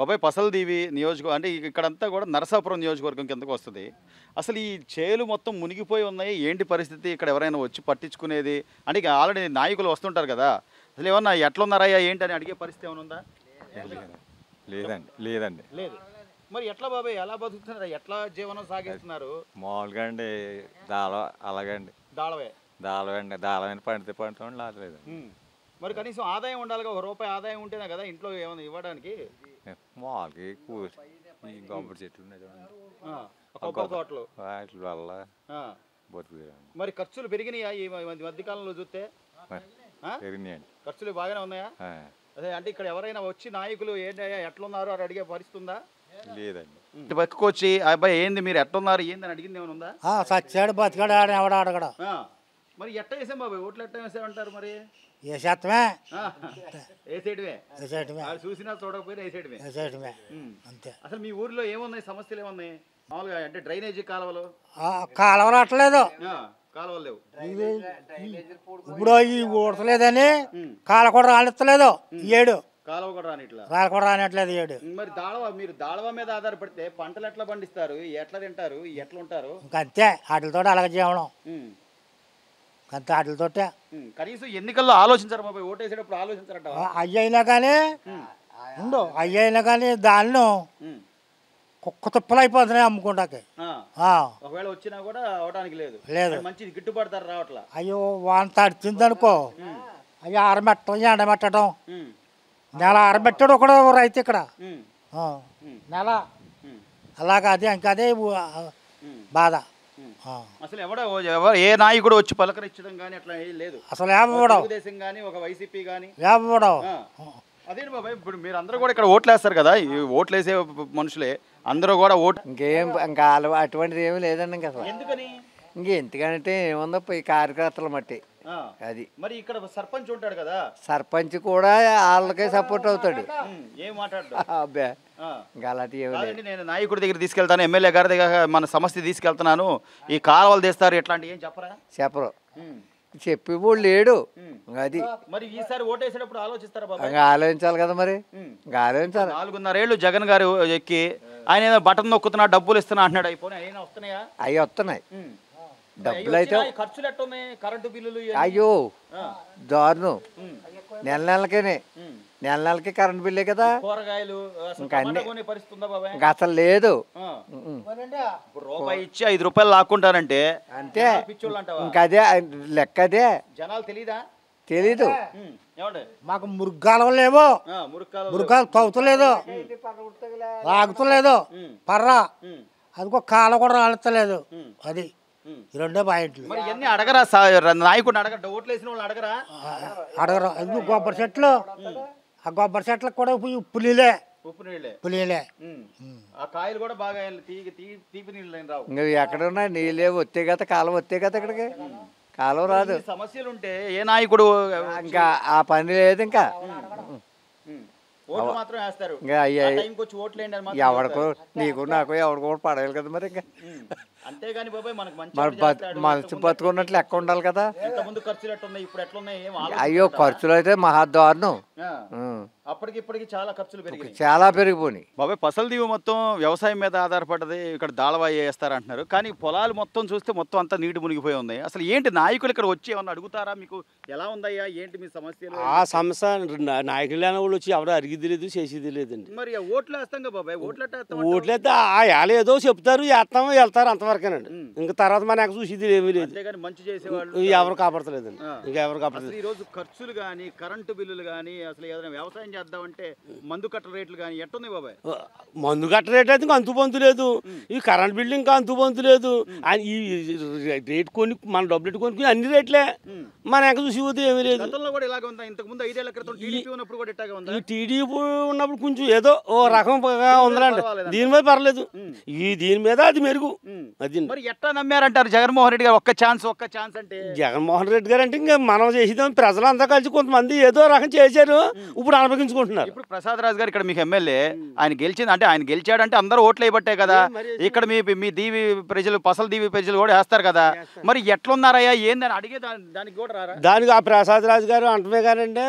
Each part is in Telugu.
బాబాయ్ పసలదీవి నియోజకవర్గం అంటే ఇక్కడంతా కూడా నరసాపురం నియోజకవర్గం కిందకు వస్తుంది అసలు ఈ చేలు మొత్తం మునిగిపోయి ఉన్నాయి ఏంటి పరిస్థితి ఇక్కడ ఎవరైనా వచ్చి పట్టించుకునేది అంటే ఇక ఆల్రెడీ నాయకులు వస్తుంటారు కదా అసలు ఏమన్నా ఎట్లున్నారయ్యా ఏంటి అని అడిగే పరిస్థితి ఏమైనా ఉందా లేదండి లేదండి లేదు మరి ఎట్లా బాబాయ్ ఎలా బతుకుతున్నారు ఎట్లా జీవనం సాగిస్తున్నారు మామూలుగా అండి దాళ అలాగండి దాళవే అండి దాళమైన పండితే పండుతుంది లేదు మరి కనీసం ఆదాయం ఉండాలి ఒక రూపాయి ఆదాయం ఉంటేనే కదా ఇంట్లో ఏమైనా ఇవ్వడానికి చెట్లు తోటలు మరి ఖర్చులు పెరిగినాయా ఈ కాలంలో చూస్తే ఖర్చులు బాగానే ఉన్నాయా అదే అంటే ఇక్కడ ఎవరైనా వచ్చి నాయకులు ఏంటయ్యా ఎట్లున్నారు అని అడిగే పరిస్థితుందా లేదండి పక్కకు వచ్చి అబ్బాయి ఏంది మీరు ఎట్టున్నారు ఏంది అని అడిగింది ఏమైనా ఉందా బతికాడు ఆడ అడగడా మరి ఎట్ట వేసాం బాబాయ్ ఓట్లు ఎట్ట వేసామంటారు మరి ఏ వేసేటమే చూసినా చూడకపోయినా వేసేటమే వేసేటమే అంతే అసలు మీ ఊర్లో ఏమున్నాయి సమస్యలు ఏమున్నాయి మామూలుగా అంటే డ్రైనేజీ కాలువలు కాలువ రావట్లేదు కాలువలు లేవు ఇప్పుడు ఈ ఊడతలేదని కాలువ రానిస్తలేదు ఏడు కాలువ కూడా రానిట్లా కాలువ కూడా రానిట్లేదు ఏడు మరి దాళవ మీరు దాళవ మీద ఆధారపడితే పంటలు ఎట్లా పండిస్తారు ఎట్లా తింటారు ఎట్లా ఉంటారు ఇంకా అంతే వాటితో అలాగే జీవనం అంత కనీసం ఎన్నికల్లో ఆలోచించారు బాబాయ్ ఓటేసేటప్పుడు ఆలోచించారట అయ్యైనా కానీ ఉండవు అయ్యైనా కానీ దాన్ని కుక్క తుప్పలు అయిపోతున్నాయి అమ్ముకుంటాకి ఒకవేళ వచ్చినా కూడా అవడానికి లేదు లేదు మంచిది గిట్టుబాటు రావట్లా అయ్యో వాంత తడిచింది అనుకో అయ్యో ఆరబెట్టడం ఎండబెట్టడం నెల ఆరబెట్టడం ఒకడు రైతు ఇక్కడ నెల అలాగా అదే ఇంకా అదే బాధ అసలు ఎవడో ఎవరు ఏ నాయకుడు వచ్చి పలకరించడం కానీ అట్లా ఏం లేదు అసలు తెలుగుదేశం కానీ ఒక వైసీపీ కానీ అదే బాబాయ్ ఇప్పుడు మీరు అందరూ కూడా ఇక్కడ ఓట్లు వేస్తారు కదా ఈ ఓట్లు వేసే మనుషులే అందరూ కూడా ఓట్ ఇంకేం ఇంకా అటువంటిది ఏమీ లేదండి ఇంకా అసలు ఎందుకని ఇంకెందుకంటే ఏముందో ఈ కార్యకర్తలు మట్టి అది మరి ఇక్కడ సర్పంచ్ ఉంటాడు కదా సర్పంచ్ కూడా వాళ్ళకే సపోర్ట్ అవుతాడు ఏం అబ్బే నేను నాయకుడి దగ్గర తీసుకెళ్తాను ఎమ్మెల్యే గారి దగ్గర మన సమస్య తీసుకెళ్తున్నాను ఈ కాలువలు తీస్తారు ఇట్లాంటివి ఏం చెప్పరా చెప్పరు చెప్పేవాడు లేడు అది మరి ఈసారి ఓటేసేటప్పుడు ఆలోచిస్తారా ఆలోచించాలి కదా మరి ఆలోచించాలి నాలుగున్నరేళ్ళు జగన్ గారు ఎక్కి ఆయన ఏదో బటన్ నొక్కుతున్నా డబ్బులు ఇస్తున్నా అంటున్నాడు అయిపోయినా అయినా వస్తున్నాయా అవి వస్తున్నాయి డబ్బులు అయితే అయ్యో దారుణం నెల నెలకేనే నెల నెలకి కరెంట్ బిల్లే కదా ఇంకా అసలు లేదు రూపాయి ఇచ్చి ఐదు రూపాయలు లాక్కుంటానంటే అంతే ఇంకా అదే లెక్క అదే జనాలు తెలీదా తెలీదు మాకు మురుగ్గాలం లేవో మురుగ్గాలు తవ్వుతలేదు లాగుతలేదు పర్రా అదిగో కాలం కూడా రాలేదు అది రెండో రెండే పాయింట్లు మరి అడగరా నాయకుడు వేసిన వాళ్ళు అడగరా అడగరా ఎందుకు కొబ్బరి చెట్లు ఆ కొబ్బరి చెట్లకు కూడా పులిలే ఉప్పు నీళ్ళే పులిలే ఆ కాయలు కూడా బాగా తీగి తీపి నీళ్ళు రావు నీళ్ళే వచ్చే కదా కాలం వచ్చే కదా ఇక్కడికి కాలం రాదు సమస్యలు ఉంటే ఏ నాయకుడు ఇంకా ఆ పని లేదు ఇంకా ఎవరికో నీకు నాకు ఎవరికి కూడా పడాలి కదా మరి ఇంకా అంతేగాని బాబాయ్ బతుకున్నట్లు లెక్క ఉండాలి కదా ముందు ఖర్చులు ఎట్లున్నాయి ఇప్పుడు ఎట్లున్నాయి అయ్యో ఖర్చులు అయితే మహాదారుణం అప్పటికి ఇప్పటికి చాలా ఖర్చులు పెరిగాయి చాలా పెరిగిపోయినాయి బాబాయ్ పసల దీవి మొత్తం వ్యవసాయం మీద ఆధారపడ్డది ఇక్కడ దాళవా వేస్తారంటున్నారు కానీ పొలాలు మొత్తం చూస్తే మొత్తం అంతా నీటి మునిగిపోయి ఉన్నాయి అసలు ఏంటి నాయకులు ఇక్కడ వచ్చి ఏమన్నా అడుగుతారా మీకు ఎలా ఉందయ్యా ఏంటి మీ సమస్య ఆ సమస్య నాయకులు లేని వాళ్ళు వచ్చి ఎవరు అరిగిది లేదు చేసేది లేదండి మరి ఓట్లు వేస్తాం కదా బాబాయ్ ఓట్లు ఓట్లు అయితే వేళ ఏదో చెప్తారు వేస్తాం వెళ్తారు అంతవరకేనండి ఇంకా తర్వాత మనకు చూసేది ఏమీ లేదు మంచి చేసేవాళ్ళు ఎవరు కాపాడతలేదండి ఇంకా ఎవరు కాపాడలేదు ఈ రోజు ఖర్చులు కానీ కరెంటు బిల్లులు కానీ అసలు ఏదైనా వ్యవసాయం చేద్దామంటే మందు కట్ట రేట్లు కానీ ఎట్టుంది బాబాయ్ మందు కట్ట రేట్ అయితే అంతుబంతు లేదు ఈ కరెంట్ బిల్డింగ్ ఇంకా అంతుబంతు లేదు ఈ రేట్ కొని మన డబ్బులు కొనుక్కుని అన్ని రేట్లే మన ఎక్కడ చూసి పోతే ఏమీ లేదు కూడా ఇంతకు ముందు క్రితం టీడీపీ ఉన్నప్పుడు కూడా ఉన్నప్పుడు కొంచెం ఏదో ఓ రకం ఉందండి దీని మీద పర్లేదు ఈ దీని మీద అది మెరుగు అది ఎట్లా నమ్మారంటారు జగన్మోహన్ రెడ్డి గారు ఒక్క ఛాన్స్ ఒక్క ఛాన్స్ అంటే జగన్మోహన్ రెడ్డి గారు అంటే ఇంకా మనం చేసేదాం ప్రజలంతా కలిసి కొంతమంది ఏదో రకం చేశారు ఇప్పుడు ఉపయోగించుకుంటున్నారు ఇప్పుడు ప్రసాద్ రాజు గారు ఇక్కడ మీకు ఎమ్మెల్యే ఆయన గెలిచింది అంటే ఆయన గెలిచాడంటే అందరూ ఓట్లు వేయబట్టే కదా ఇక్కడ మీ మీ దీవి ప్రజలు పసలు దీవి ప్రజలు కూడా వేస్తారు కదా మరి ఎట్లున్నారయ్యా అని అడిగే దానికి కూడా రారా దానికి ఆ ప్రసాద్ రాజు గారు అంటమే కానంటే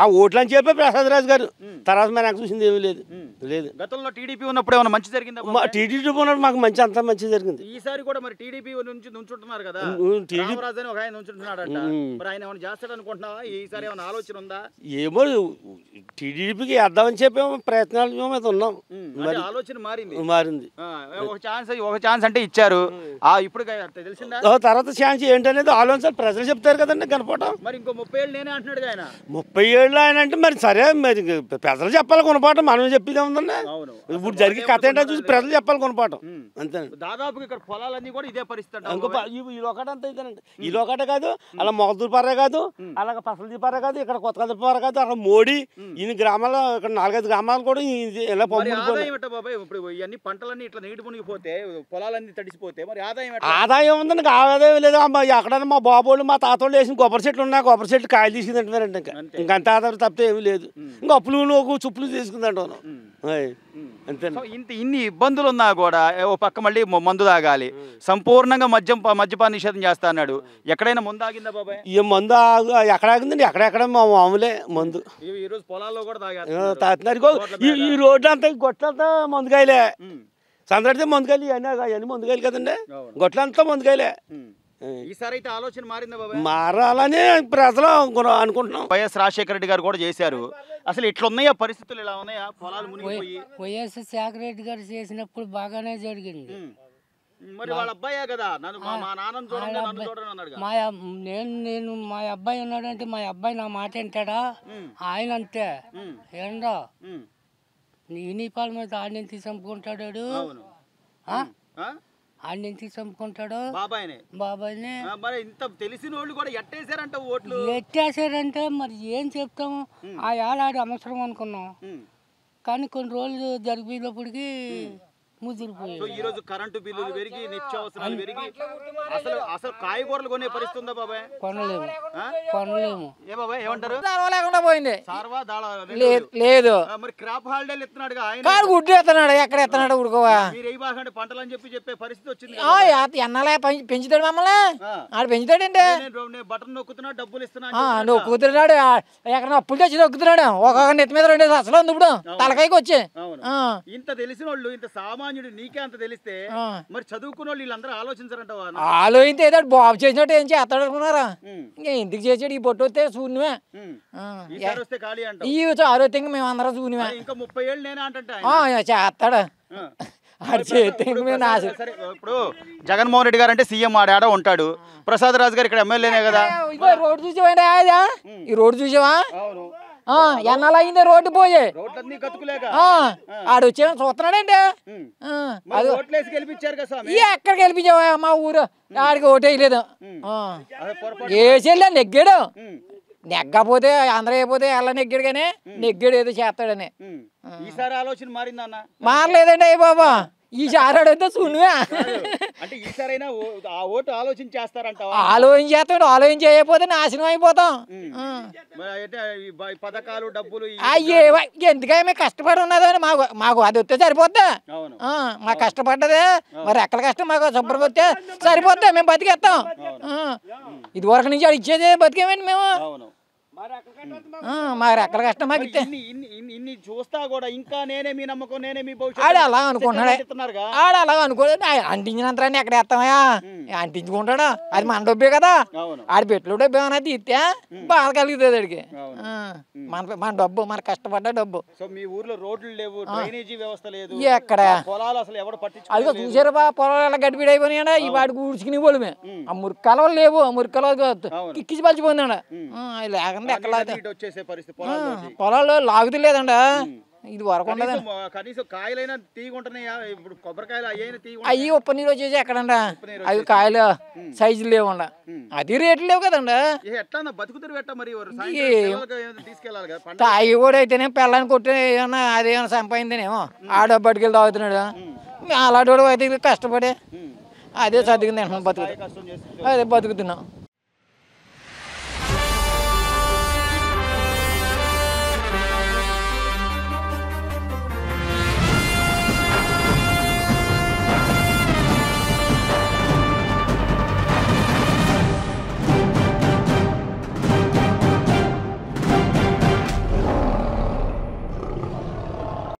ఆ ఓట్లు అని చెప్పే ప్రసాద్ రాజు గారు తర్వాత మరి నాకు చూసింది ఏమీ లేదు లేదు గతంలో టీడీపీ ఉన్నప్పుడు ఏమైనా మంచి జరిగిందా టీడీపీ ఉన్నప్పుడు మాకు మంచి అంత మంచి జరిగింది ఈసారి కూడా మరి టీడీపీ నుంచి నుంచుంటున్నారు కదా టీడీపీ ఒక ఆయన అంట మరి ఆయన ఏమైనా చేస్తాడు అనుకుంటున్నావా ఈసారి ఏమైనా ఆలోచన ఉందా ఏమో టీడీపీకి అని చెప్పి మేము మీద ఉన్నాం మరి ఆలోచన మారింది మారింది ఒక ఛాన్స్ ఒక ఛాన్స్ అంటే ఇచ్చారు ఆ ఇప్పుడు తెలిసిందా తర్వాత ఛాన్స్ ఏంటనేది ఆలోచన ప్రజలు చెప్తారు కదండి కనపడటం మరి ఇంకో ముప్పై ఏళ్ళు నేనే అంటున్నాడు ఆయన ముప్పై ఏళ్ళు ఆయన అంటే మరి సరే మరి ప్రజలు చెప్పాలి కొనపాటం మనం చెప్పేది ఉందండి ఇప్పుడు జరిగే కథ ఏంటో చూసి ప్రజలు చెప్పాలి కొనపాటం అంతే దాదాపు ఇక్కడ పొలాలన్నీ కూడా ఇదే పరిస్థితి ఇంకో ఈ లోకటంతా ఇదేనండి ఈ లోకటే కాదు అలా మొగదూరు పారే కాదు అలాగే పసలు దీపారే కాదు ఇక్కడ కొత్త కాదు అక్కడ మోడీ ఇన్ని గ్రామాల్లో ఇక్కడ నాలుగైదు గ్రామాలు కూడా ఎలా బాబాయ్ ఇప్పుడు ఇవన్నీ పంటలన్నీ ఇట్లా నీటి మునిగిపోతే పొలాలన్నీ తడిసిపోతే మరి ఆదాయం ఆదాయం నాకు ఆదాయం లేదు ఎక్కడన్నా మా బాబోళ్ళు మా తాతోళ్ళు వేసిన కొబ్బరి చెట్లు ఉన్నాయి కొబ్బరి చెట్లు కాయలు తీసుకుందంటున్నారంట ఇంకా అంత ఆధారం తప్పితే ఏమీ లేదు ఇంకా అప్పులు చుప్పులు తీసుకుందంటాను అంతే ఇంత ఇన్ని ఇబ్బందులు ఉన్నా కూడా ఓ పక్క మళ్ళీ మందు తాగాలి సంపూర్ణంగా మద్యం మద్యపాన నిషేధం చేస్తా అన్నాడు ఎక్కడైనా మందు ఆగిందా బాబాయ్ ఈ మందు ఎక్కడ ఆగిందండి ఎక్కడెక్కడ మా మామూలే మందు ఈరోజు పొలాల్లో కూడా తాగారు ఈ రోడ్లు అంతా గొట్లంతా మందుగాయలే సందడితే మందుగాయలు ఇవన్నీ అవన్నీ మందుకాయలు కదండి గొట్టలంతా మందుకాయలే ఈసారి అయితే ఆలోచన మారిందా బాబు మారాలనే ప్రజలు అనుకున్నాం అనుకుంటున్నాం వైఎస్ రాజశేఖర రెడ్డి గారు కూడా చేశారు అసలు ఇట్లా ఉన్నాయా పరిస్థితులు ఇలా ఉన్నాయా పొలాలు వైఎస్ శేఖర రెడ్డి గారు చేసినప్పుడు బాగానే జరిగింది మరి మా మా నేను నేను మా అబ్బాయి ఉన్నాడంటే మా అబ్బాయి నా మాట వింటాడా ఆయన అంతే ఏంటో నీ మీద ఆడిని తీసి ఆయన ఎందుకు ఇంత తెలిసిన వాళ్ళు కూడా ఎట్టేశారంట ఓట్లు ఎట్టేశారంటే మరి ఏం చెప్తాము ఆ ఏడాది అవసరం అనుకున్నాం కానీ కొన్ని రోజులు జరిగినప్పటికీ ఈ రోజు కరెంటు బిల్లులు పెరిగి పెరిగి అసలు అసలు కాయగూరలు కొనే పరిస్థితి బాబాయ్ ఏ బాబాయ్ ఏమంటారు పోయింది లేదు మరి క్రాప్ హాలిడేలు ఎత్తున్నాడు ఎక్కడ ఎత్తున్నాడు ఉడుకోవా పంటలు అని చెప్పి చెప్పే పరిస్థితి వచ్చింది ఎన్నలే పెంచుతాడు మమ్మల్ని ఆడు పెంచుతాడండి బటన్ నొక్కుతున్నాడు డబ్బులు ఇస్తున్నాడు నొక్కుతున్నాడు ఎక్కడ అప్పులు తెచ్చి నొక్కుతున్నాడు ఒక్కొక్క నెత్తి మీద రెండు అసలు ఉంది ఇప్పుడు తలకాయకి వచ్చి ఇంత తెలిసిన వాళ్ళు ఇంత సామాన్య సామాన్యుడు నీకే అంత తెలిస్తే మరి చదువుకున్న వాళ్ళు వీళ్ళందరూ ఆలోచించారంట ఆలోచితే ఏదో బాబు చేసినట్టు ఏం చేస్తాడు అనుకున్నారా ఇంకా ఎందుకు చేసాడు ఈ బొట్టు వస్తే శూన్యమే వస్తే ఖాళీ అంట ఈ ఆరోగ్యంగా మేము అందరం శూన్యమే ఇంకా ముప్పై ఏళ్ళు నేనే అంటే చేస్తాడు ఇప్పుడు జగన్మోహన్ రెడ్డి గారు అంటే సీఎం ఆడాడ ఉంటాడు ప్రసాద్ రాజు గారు ఇక్కడ ఎమ్మెల్యేనే కదా రోడ్డు చూసావా ఈ రోడ్డు చూసావా ఎన్నాలైంది రోడ్డు పోయే ఆడు వచ్చే చూస్తున్నాడండి ఎక్కడ గెలిపించావా మా ఊరు ఆడికి ఓటేయలేదు వేసేళ్ళ నెగ్గాడు నెగ్గపోతే అందరూ అయిపోతే ఎలా నెగ్గాడు కానీ నెగ్గాడు ఏదో చేస్తాడని ఈసారి ఆలోచన మారిందన్న మారలేదండి అయ్యి బాబా ఈ షారాడైతే సునువా అంటే ఈసారైనా ఆ ఓటు ఆలోచన చేస్తారంట ఆలోచన చేస్తాడు ఆలోచన చేయకపోతే నాశనం అయిపోతాం పథకాలు డబ్బులు అయ్యే ఎందుకై మేము కష్టపడి ఉన్నదని మాకు మాకు అది వస్తే సరిపోద్దా మాకు కష్టపడ్డదే మరి ఎక్కడ కష్టం మాకు శుభ్రం వస్తే సరిపోద్దా మేము బతికేస్తాం ఇది వరకు నుంచి ఇచ్చేది బతికేమండి మేము మరి ఎక్కడ కష్టం మాకు చూస్తా కూడా ఇంకా నేనే మీ నమ్మకం నేనే మీ ఆడ అలా అనుకుంటున్నాడు ఆడ అలా అనుకోలేదు అంటించినంతరాన్ని ఎక్కడ ఎత్తామయ్యా అంటించుకుంటాడా అది మన డబ్బే కదా ఆడ పెట్టులో డబ్బు ఏమైనా తీస్తే బాధ కలుగుతుంది అడిగి మన మన డబ్బు మన కష్టపడ్డ డబ్బు మీ ఊర్లో రోడ్లు లేవు డ్రైనేజీ వ్యవస్థ లేదు ఎక్కడ పొలాలు అసలు ఎవరు పట్టించు అదిగో చూసారు బా పొలాలు ఎలా గడిపిడి అయిపోయినాయా ఈ వాడికి ఊడ్చుకుని పోలమే ఆ మురికి లేవు ఆ మురికి కలవలు కిక్కిసి పలిచిపోయిందా లేకుండా కింద ఎక్కడ వచ్చేసే పరిస్థితి పొలాల్లో లాగుది లేదండ ఇది వరకు ఉండదు కనీసం కాయలైనా తీగుంటున్నాయా ఇప్పుడు కొబ్బరికాయలు అయ్యైనా అయ్యి ఉప్పు నీరు వచ్చేసి ఎక్కడండ అవి కాయలు సైజు లేవండి అది రేట్లు లేవు కదండి ఎట్లా బతుకుతురు పెట్ట మరి తీసుకెళ్ళాలి అవి కూడా అయితేనే పిల్లని కొట్టి ఏమన్నా అదేమన్నా సంపాదిందేనేమో ఆడ బట్టుకెళ్ళి తాగుతున్నాడు అలాంటి వాడు అయితే కష్టపడే అదే చదివింది బతుకు అదే బతుకుతున్నాం